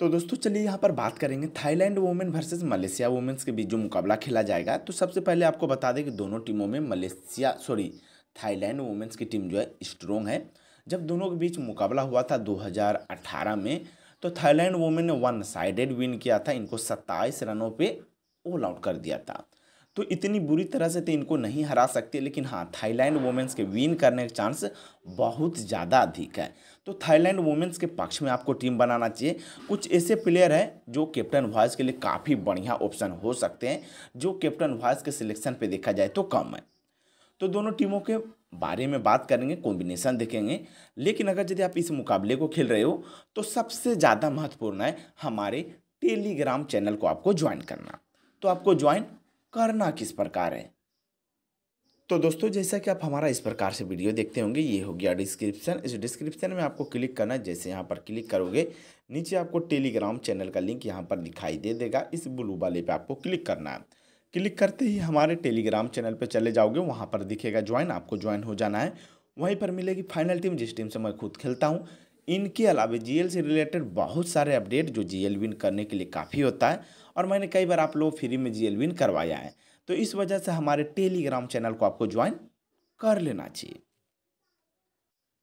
तो दोस्तों चलिए यहाँ पर बात करेंगे Thailand women versus Malaysia women's के बीच जो मुकाबला खेला जाएगा तो सबसे पहले आपको बता दें कि दोनों टीमों में मलेशिया सॉरी थाईलैंड वुमेन्स की टीम जो है स्ट्रॉन्ग है जब दोनों के बीच मुकाबला हुआ था 2018 में तो थाईलैंड वुमेन ने वन साइडेड विन किया था इनको सत्ताईस रनों पर ऑल आउट कर दिया था तो इतनी बुरी तरह से तो इनको नहीं हरा सकते लेकिन हाँ थाईलैंड वुमेंस के विन करने का चांस बहुत ज़्यादा अधिक है तो थाईलैंड वुमेंस के पक्ष में आपको टीम बनाना चाहिए कुछ ऐसे प्लेयर हैं जो कैप्टन वाइस के लिए काफ़ी बढ़िया ऑप्शन हो सकते हैं जो कैप्टन वाइस के सिलेक्शन पर देखा जाए तो कम है तो दोनों टीमों के बारे में बात करेंगे कॉम्बिनेशन देखेंगे लेकिन अगर यदि आप इस मुकाबले को खेल रहे हो तो सबसे ज़्यादा महत्वपूर्ण है हमारे टेलीग्राम चैनल को आपको ज्वाइन करना तो आपको ज्वाइन करना किस प्रकार है तो दोस्तों जैसा कि आप हमारा इस प्रकार से वीडियो देखते होंगे ये हो गया डिस्क्रिप्शन इस डिस्क्रिप्शन में आपको क्लिक करना है जैसे यहाँ पर क्लिक करोगे नीचे आपको टेलीग्राम चैनल का लिंक यहाँ पर दिखाई दे देगा इस ब्लू वाले पे आपको क्लिक करना है क्लिक करते ही हमारे टेलीग्राम चैनल पर चले जाओगे वहाँ पर दिखेगा ज्वाइन आपको ज्वाइन हो जाना है वहीं पर मिलेगी फाइनल टीम जिस टीम से मैं खुद खेलता हूँ इनके अलावा जीएल से रिलेटेड बहुत सारे अपडेट जो जीएल विन करने के लिए काफ़ी होता है और मैंने कई बार आप लोग फ्री में जीएल विन करवाया है तो इस वजह से हमारे टेलीग्राम चैनल को आपको ज्वाइन कर लेना चाहिए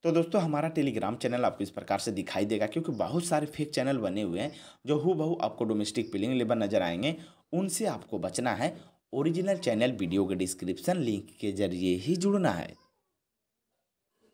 तो दोस्तों हमारा टेलीग्राम चैनल आपको इस प्रकार से दिखाई देगा क्योंकि बहुत सारे फेक चैनल बने हुए हैं जो हु बहु आपको डोमेस्टिक पिलिंग लेबर नजर आएंगे उनसे आपको बचना है ओरिजिनल चैनल वीडियो के डिस्क्रिप्शन लिंक के जरिए ही जुड़ना है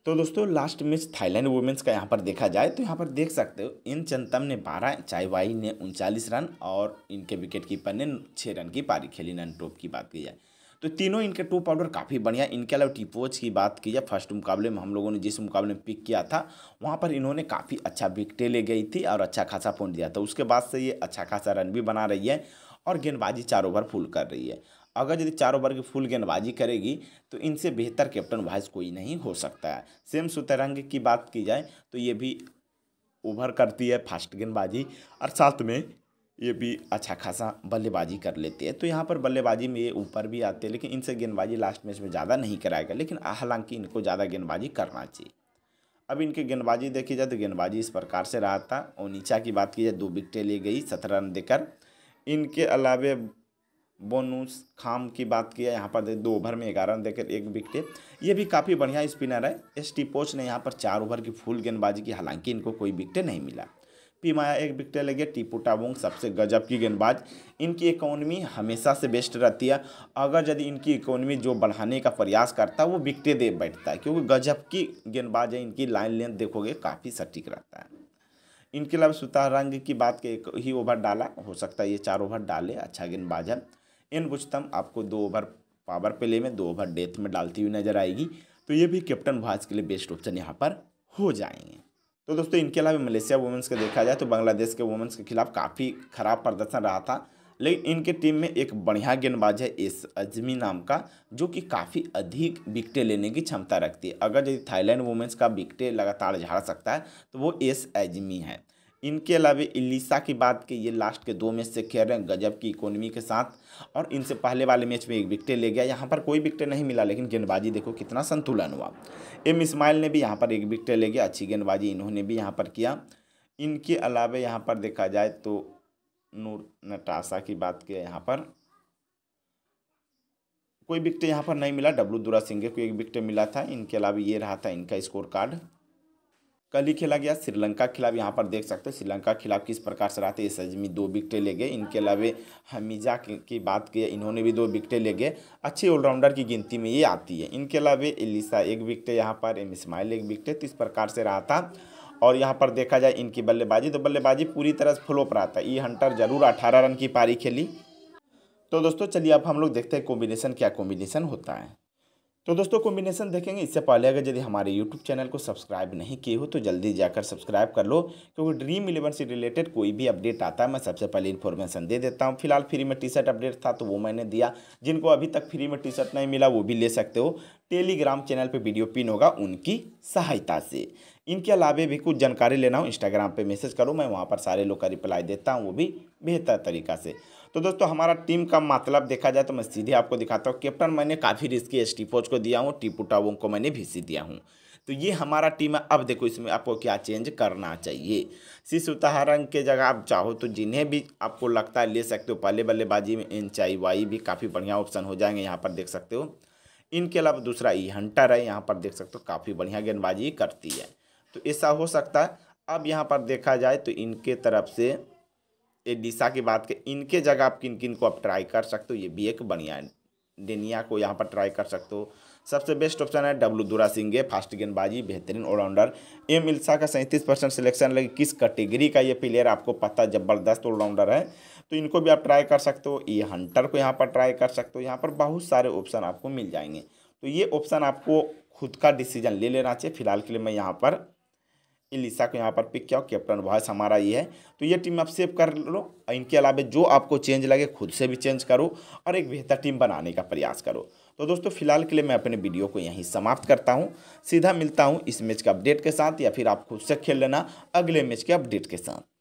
तो दोस्तों लास्ट मैच थाईलैंड वुमेंस का यहाँ पर देखा जाए तो यहाँ पर देख सकते हो इन चंतम ने 12 चाईवाई ने उनचालीस रन और इनके विकेट कीपर ने छः रन की पारी खेली नन टॉप की बात की जाए तो तीनों इनके टॉप ऑर्डर काफ़ी बढ़िया इनके अलावा टीपोच की बात की जाए फर्स्ट मुकाबले में हम लोगों ने जिस मुकाबले में पिक किया था वहाँ पर इन्होंने काफ़ी अच्छा विकटें ले गई थी और अच्छा खासा पॉइंट दिया था उसके बाद से ये अच्छा खासा रन भी बना रही है और गेंदबाजी चार ओवर फुल कर रही है अगर यदि चार ओवर की फुल गेंदबाजी करेगी तो इनसे बेहतर कैप्टन वाइज कोई नहीं हो सकता है सेम सुतरंग की बात की जाए तो ये भी ओवर करती है फास्ट गेंदबाजी और साथ में ये भी अच्छा खासा बल्लेबाजी कर लेते हैं तो यहाँ पर बल्लेबाजी में ये ऊपर भी आते हैं लेकिन इनसे गेंदबाजी लास्ट मैच में ज़्यादा नहीं कराएगा लेकिन हालांकि इनको ज़्यादा गेंदबाजी करना चाहिए अब इनके गेंदबाजी देखी जाए तो गेंदबाजी इस प्रकार से रहा था और नीचा की बात की जाए दो विकटें ले गई सत्रह रन देकर इनके अलावे बोनूस खाम की बात किया यहाँ पर दो ओवर में ग्यारह रन देकर एक विकेट ये भी काफ़ी बढ़िया स्पिनर है एस टी पोच ने यहाँ पर चार ओवर की फुल गेंदबाजी की हालांकि इनको कोई विकेट नहीं मिला पी माया एक विकेट लगे टीपू टाबोंग सबसे गजब की गेंदबाज इनकी इकोनॉमी हमेशा से बेस्ट रहती है अगर यदि इनकी इकोनॉमी जो बढ़ाने का प्रयास करता है वो विकटे दे बैठता है क्योंकि गजब की गेंदबाज है इनकी लाइन लेंथ देखोगे काफ़ी सटीक रहता है इनके अलावा रंग की बात के एक ही ओवर डाला हो सकता है ये चार ओवर डाले अच्छा गेंदबाज है इन बुझतम आपको दो ओवर पावर प्ले में दो ओवर डेथ में डालती हुई नजर आएगी तो ये भी कैप्टन भाज के लिए बेस्ट ऑप्शन यहाँ पर हो जाएंगे तो दोस्तों इनके अलावा मलेशिया वुमेंस का देखा जाए तो बांग्लादेश के वुमेंस के खिलाफ काफ़ी खराब प्रदर्शन रहा था लेकिन इनके टीम में एक बढ़िया गेंदबाज है एस अजमी नाम का जो कि काफ़ी अधिक विकटें लेने की क्षमता रखती है अगर यदि थाईलैंड वुमेंस का विकटें लगातार झाड़ सकता है तो वो एस अजमी है इनके अलावा इलिसा की बात की ये लास्ट के दो मैच से खेल रहे हैं गजब की इकोनॉमी के साथ और इनसे पहले वाले मैच में एक विकटे ले गया यहाँ पर कोई विकटे नहीं मिला लेकिन गेंदबाजी देखो कितना संतुलन हुआ एम इस्माइल ने भी यहाँ पर एक विकटे ले गया अच्छी गेंदबाजी इन्होंने भी यहाँ पर किया इनके अलावा यहाँ पर देखा जाए तो नूर नटासा की बात किया यहाँ पर कोई विकटे यहाँ पर नहीं मिला डब्लू दुरा सिंह को एक विकटे मिला था इनके अलावा ये रहा था इनका स्कोर कार्ड कल ही खेला गया श्रीलंका खिलाफ यहाँ पर देख सकते हैं श्रीलंका खिलाफ किस प्रकार से रहते इस सजमी दो विकटें ले गए इनके अलावे हमीजा की बात की इन्होंने भी दो विकटें ले गए अच्छे ऑलराउंडर की गिनती में ये आती है इनके अलावे एलिसा एक विकटें यहाँ पर एम इसमाइल एक विकटें तो इस प्रकार से रहा था और यहाँ पर देखा जाए इनकी बल्लेबाजी तो बल्लेबाजी पूरी तरह से फ्लोप रहा था ई हंटर जरूर अठारह रन की पारी खेली तो दोस्तों चलिए अब हम लोग देखते हैं कॉम्बिनेशन क्या कॉम्बिनेशन होता है तो दोस्तों कॉम्बिनेशन देखेंगे इससे पहले अगर यदि हमारे यूट्यूब चैनल को सब्सक्राइब नहीं किए हो तो जल्दी जाकर सब्सक्राइब कर लो क्योंकि ड्रीम इलेवन से रिलेटेड कोई भी अपडेट आता है मैं सबसे पहले इन्फॉर्मेशन दे देता हूँ फिलहाल फ्री में टी शर्ट अपडेट था तो वो मैंने दिया जिनको अभी तक फ्री में टी शर्ट नहीं मिला वो भी ले सकते हो टेलीग्राम चैनल पर वीडियो पिन होगा उनकी सहायता से इनके अलावा भी कुछ जानकारी लेना हो इंस्टाग्राम पर मैसेज करो मैं वहाँ पर सारे लोग का रिप्लाई देता हूँ वो भी बेहतर तरीका से तो दोस्तों हमारा टीम का मतलब देखा जाए तो मैं सीधे आपको दिखाता हूँ कैप्टन मैंने काफ़ी रिस्की टी को दिया हूँ टीपू टावों को मैंने भी दिया हूँ तो ये हमारा टीम है अब देखो इसमें आपको क्या चेंज करना चाहिए सी सुताहारंग के जगह आप चाहो तो जिन्हें भी आपको लगता है ले सकते हो पहले बल्लेबाजी में एन चाई वाई भी काफ़ी बढ़िया ऑप्शन हो जाएंगे यहाँ पर देख सकते हो इनके अलावा दूसरा ई हंटर है यहाँ पर देख सकते हो काफ़ी बढ़िया गेंदबाजी करती है तो ऐसा हो सकता है अब यहाँ पर देखा जाए तो इनके तरफ से ये दिशा की बात के इनके जगह आप किन किन को आप ट्राई कर सकते हो ये भी एक बढ़िया डेनिया को यहाँ पर ट्राई कर सकते हो सबसे बेस्ट ऑप्शन है डब्लू दुरा सिंह फास्ट गेंदबाजी बेहतरीन ऑलराउंडर एम इल्सा का सैंतीस परसेंट सिलेक्शन लगे किस कैटेगरी का ये प्लेयर आपको पता जबरदस्त ऑलराउंडर है तो इनको भी आप ट्राई कर सकते हो ये हंटर को यहाँ पर ट्राई कर सकते हो यहाँ पर बहुत सारे ऑप्शन आपको मिल जाएंगे तो ये ऑप्शन आपको खुद का डिसीजन ले लेना चाहिए फिलहाल के लिए मैं यहाँ पर इलिसा को यहाँ पर पिक किया कैप्टन वॉयस हमारा ये है तो ये टीम आप सेव कर लो इनके अलावा जो आपको चेंज लगे खुद से भी चेंज करो और एक बेहतर टीम बनाने का प्रयास करो तो दोस्तों फिलहाल के लिए मैं अपने वीडियो को यहीं समाप्त करता हूँ सीधा मिलता हूँ इस मैच के अपडेट के साथ या फिर आप खुद से खेल लेना अगले मैच के अपडेट के साथ